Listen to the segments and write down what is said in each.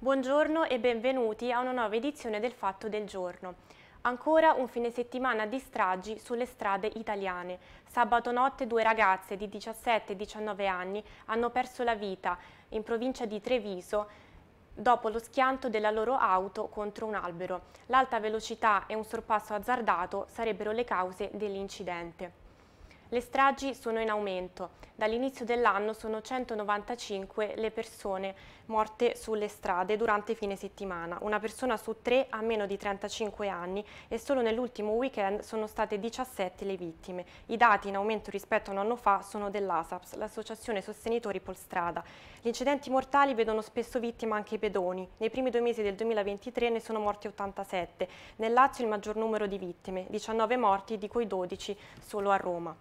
Buongiorno e benvenuti a una nuova edizione del Fatto del Giorno. Ancora un fine settimana di stragi sulle strade italiane. Sabato notte due ragazze di 17 e 19 anni hanno perso la vita in provincia di Treviso dopo lo schianto della loro auto contro un albero. L'alta velocità e un sorpasso azzardato sarebbero le cause dell'incidente. Le stragi sono in aumento. Dall'inizio dell'anno sono 195 le persone morte sulle strade durante fine settimana. Una persona su tre ha meno di 35 anni e solo nell'ultimo weekend sono state 17 le vittime. I dati in aumento rispetto a un anno fa sono dell'ASAPS, l'associazione sostenitori Polstrada. Gli incidenti mortali vedono spesso vittime anche i pedoni. Nei primi due mesi del 2023 ne sono morti 87. Nel Lazio il maggior numero di vittime, 19 morti di cui 12 solo a Roma.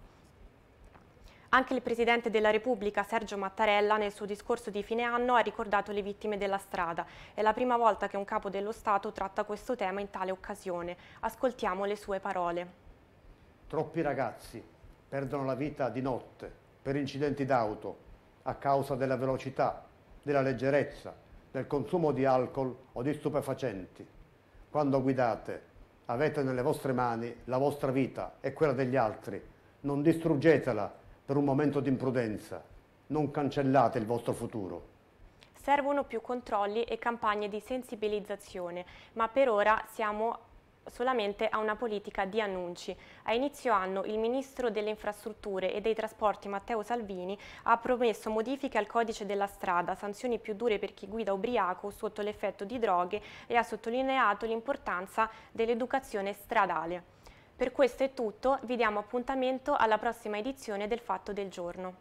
Anche il Presidente della Repubblica Sergio Mattarella nel suo discorso di fine anno ha ricordato le vittime della strada. È la prima volta che un capo dello Stato tratta questo tema in tale occasione. Ascoltiamo le sue parole. Troppi ragazzi perdono la vita di notte per incidenti d'auto a causa della velocità, della leggerezza, del consumo di alcol o di stupefacenti. Quando guidate avete nelle vostre mani la vostra vita e quella degli altri. Non distruggetela per un momento di imprudenza. Non cancellate il vostro futuro. Servono più controlli e campagne di sensibilizzazione, ma per ora siamo solamente a una politica di annunci. A inizio anno il Ministro delle Infrastrutture e dei Trasporti Matteo Salvini ha promesso modifiche al codice della strada, sanzioni più dure per chi guida ubriaco sotto l'effetto di droghe e ha sottolineato l'importanza dell'educazione stradale. Per questo è tutto, vi diamo appuntamento alla prossima edizione del Fatto del Giorno.